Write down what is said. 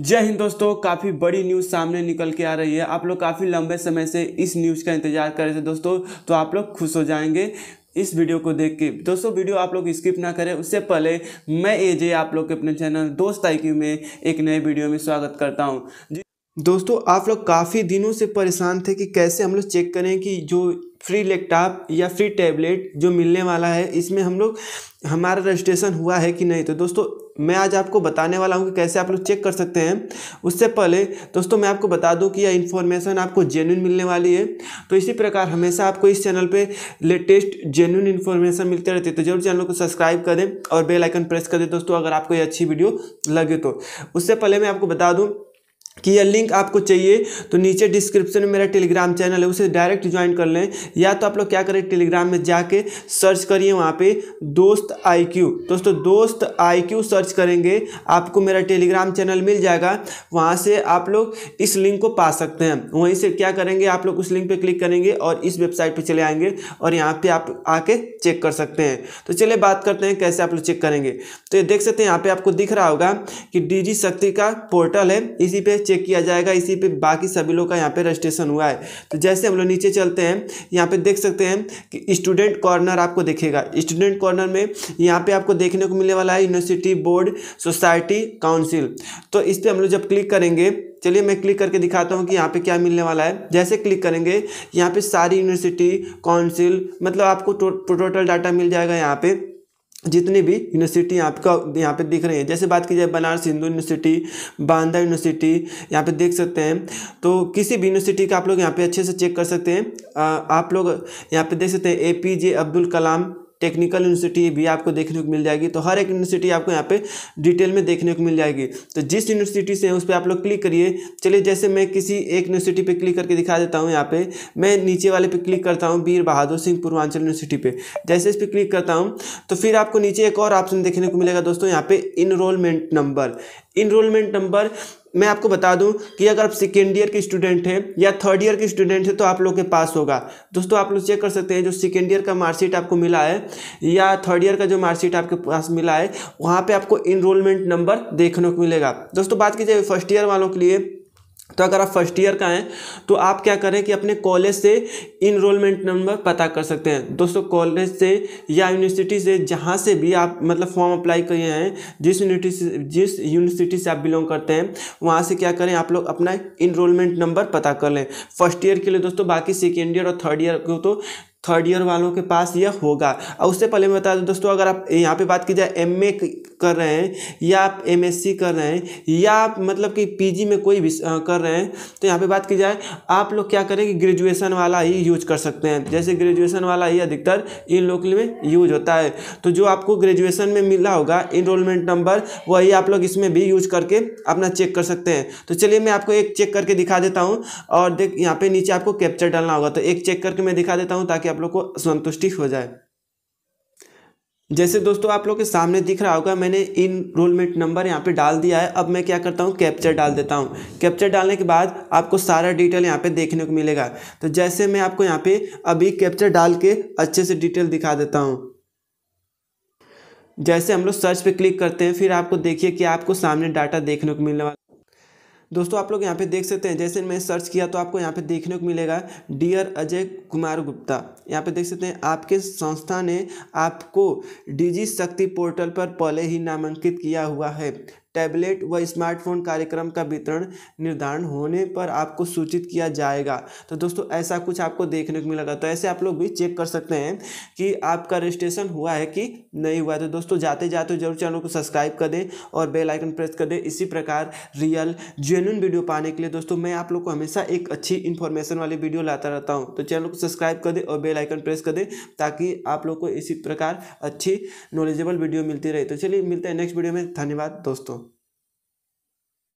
जय हिंद दोस्तों काफ़ी बड़ी न्यूज़ सामने निकल के आ रही है आप लोग काफ़ी लंबे समय से इस न्यूज़ का इंतजार कर रहे थे दोस्तों तो आप लोग खुश हो जाएंगे इस वीडियो को देख के दोस्तों वीडियो आप लोग स्किप ना करें उससे पहले मैं एजे आप लोग के अपने चैनल दोस्त आई में एक नए वीडियो में स्वागत करता हूँ दोस्तों आप लोग काफ़ी दिनों से परेशान थे कि कैसे हम लोग चेक करें कि जो फ्री लैपटॉप या फ्री टैबलेट जो मिलने वाला है इसमें हम लोग हमारा रजिस्ट्रेशन हुआ है कि नहीं तो दोस्तों मैं आज आपको बताने वाला हूँ कि कैसे आप लोग चेक कर सकते हैं उससे पहले दोस्तों मैं आपको बता दूँ कि यह इन्फॉर्मेशन आपको जेन्यून मिलने वाली है तो इसी प्रकार हमेशा आपको इस चैनल पे लेटेस्ट जेन्यून इन्फॉर्मेशन मिलते रहती है तो जरूर चैनल को सब्सक्राइब करें और बेलाइकन प्रेस कर दें दोस्तों अगर आपको ये अच्छी वीडियो लगे तो उससे पहले मैं आपको बता दूँ कि यह लिंक आपको चाहिए तो नीचे डिस्क्रिप्शन में मेरा टेलीग्राम चैनल है उसे डायरेक्ट ज्वाइन कर लें या तो आप लोग क्या करें टेलीग्राम में जाके सर्च करिए वहाँ पे दोस्त आईक्यू दोस्तों दोस्त आईक्यू सर्च करेंगे आपको मेरा टेलीग्राम चैनल मिल जाएगा वहाँ से आप लोग इस लिंक को पा सकते हैं वहीं से क्या करेंगे आप लोग उस लिंक पर क्लिक करेंगे और इस वेबसाइट पर चले आएँगे और यहाँ पर आप आके चेक कर सकते हैं तो चलिए बात करते हैं कैसे आप लोग चेक करेंगे तो ये देख सकते हैं यहाँ पर आपको दिख रहा होगा कि डी शक्ति का पोर्टल है इसी पर चेक किया जाएगा इसी पे बाकी सभी लोग का यहाँ पे रजिस्ट्रेशन हुआ है तो जैसे हम लोग नीचे चलते हैं यहाँ पे देख सकते हैं कि स्टूडेंट कॉर्नर आपको देखेगा स्टूडेंट कॉर्नर में यहाँ पे आपको देखने को मिलने वाला है यूनिवर्सिटी बोर्ड सोसाइटी काउंसिल तो इस पर हम लोग जब क्लिक करेंगे चलिए मैं क्लिक करके दिखाता हूँ कि यहाँ पे क्या मिलने वाला है जैसे क्लिक करेंगे यहाँ पे सारी यूनिवर्सिटी काउंसिल मतलब आपको टोटल डाटा मिल जाएगा यहाँ पे जितनी भी यूनिवर्सिटी आपका यहाँ पे दिख रही है जैसे बात की जाए बनारस हिंदू यूनिवर्सिटी बांदा यूनिवर्सिटी यहाँ पे देख सकते हैं तो किसी भी यूनिवर्सिटी का आप लोग यहाँ पे अच्छे से चेक कर सकते हैं आ, आप लोग यहाँ पे देख सकते हैं A P J Abdul Kalam technical university भी आपको देखने को मिल जाएगी तो हर एक यूनिवर्सिटी आपको यहाँ पे डिटेल में देखने को मिल जाएगी तो जिस यूनिवर्सिटी से उस पर आप लोग क्लिक करिए चलिए जैसे मैं किसी एक यूनिवर्सिटी पे क्लिक करके दिखा देता हूँ यहाँ पे मैं नीचे वाले पे क्लिक करता हूँ वीर बहादुर सिंह पूर्वांचल यूनिवर्सिटी पे जैसे इस पर क्लिक करता हूँ तो फिर आपको नीचे एक और ऑप्शन देखने को मिलेगा दोस्तों यहाँ पे इनरोलमेंट नंबर इनरोलमेंट नंबर मैं आपको बता दूं कि अगर आप सेकेंड ईयर के स्टूडेंट हैं या थर्ड ईयर के स्टूडेंट हैं तो आप लोग के पास होगा दोस्तों आप लोग चेक कर सकते हैं जो सेकेंड ईयर का मार्कशीट आपको मिला है या थर्ड ईयर का जो मार्कशीट आपके पास मिला है वहाँ पे आपको इनरोलमेंट नंबर देखने को मिलेगा दोस्तों बात की जाए फर्स्ट ईयर वालों के लिए तो अगर आप फर्स्ट ईयर का हैं तो आप क्या करें कि अपने कॉलेज से इनरोलमेंट नंबर पता कर सकते हैं दोस्तों कॉलेज से या यूनिवर्सिटी से जहाँ से भी आप मतलब फॉर्म अप्लाई किए हैं जिस यूनिवर्सिटी से जिस यूनिवर्सिटी से आप बिलोंग करते हैं वहाँ से क्या करें आप लोग अपना इनरोलमेंट नंबर पता कर लें फर्स्ट ईयर के लिए दोस्तों बाकी सेकेंड ईयर और थर्ड ईयर को तो थर्ड ईयर वालों के पास यह होगा और उससे पहले मैं बता दूँ दोस्तों अगर आप यहाँ पे बात की जाए एम कर रहे हैं या आप एम कर रहे हैं या आप मतलब कि पी में कोई भी कर रहे हैं तो यहाँ पर बात की जाए आप लोग क्या करें कि ग्रेजुएसन वाला ही यूज कर सकते हैं जैसे ग्रेजुएसन वाला ही अधिकतर इन लोग में यूज होता है तो जो आपको ग्रेजुएसन में मिला होगा इनरोलमेंट नंबर वही आप लोग इसमें भी यूज करके अपना चेक कर सकते हैं तो चलिए मैं आपको एक चेक करके दिखा देता हूँ और देख यहाँ पर नीचे आपको कैप्चर डालना होगा तो एक चेक करके मैं दिखा देता हूँ ताकि आप लोग को संतुष्टि हो जाए जैसे दोस्तों आप लोग के सामने दिख रहा होगा मैंने इन इनरोलमेंट नंबर यहाँ पे डाल दिया है अब मैं क्या करता हूँ कैप्चर डाल देता हूँ कैप्चर डालने के बाद आपको सारा डिटेल यहाँ पे देखने को मिलेगा तो जैसे मैं आपको यहाँ पे अभी कैप्चर डाल के अच्छे से डिटेल दिखा देता हूँ जैसे हम लोग सर्च पर क्लिक करते हैं फिर आपको देखिए कि आपको सामने डाटा देखने को मिलने वाला दोस्तों आप लोग यहाँ पे देख सकते हैं जैसे मैं सर्च किया तो आपको यहाँ पे देखने को मिलेगा डियर अजय कुमार गुप्ता यहाँ पे देख सकते हैं आपके संस्था ने आपको डिजी शक्ति पोर्टल पर पहले ही नामांकित किया हुआ है टैबलेट व स्मार्टफोन कार्यक्रम का वितरण निर्धारण होने पर आपको सूचित किया जाएगा तो दोस्तों ऐसा कुछ आपको देखने को मिलेगा तो ऐसे आप लोग भी चेक कर सकते हैं कि आपका रजिस्ट्रेशन हुआ है कि नहीं हुआ है तो दोस्तों जाते जाते जरूर चैनल को सब्सक्राइब कर दें और बेलाइकन प्रेस कर दें इसी प्रकार रियल जेन्यून वीडियो पाने के लिए दोस्तों मैं आप लोग को हमेशा एक अच्छी इन्फॉर्मेशन वाली वीडियो लाता रहता हूँ तो चैनल को सब्सक्राइब कर दें और बेलाइकन प्रेस कर दें ताकि आप लोग को इसी प्रकार अच्छी नॉलेजेबल वीडियो मिलती रहे तो चलिए मिलते हैं नेक्स्ट वीडियो में धन्यवाद दोस्तों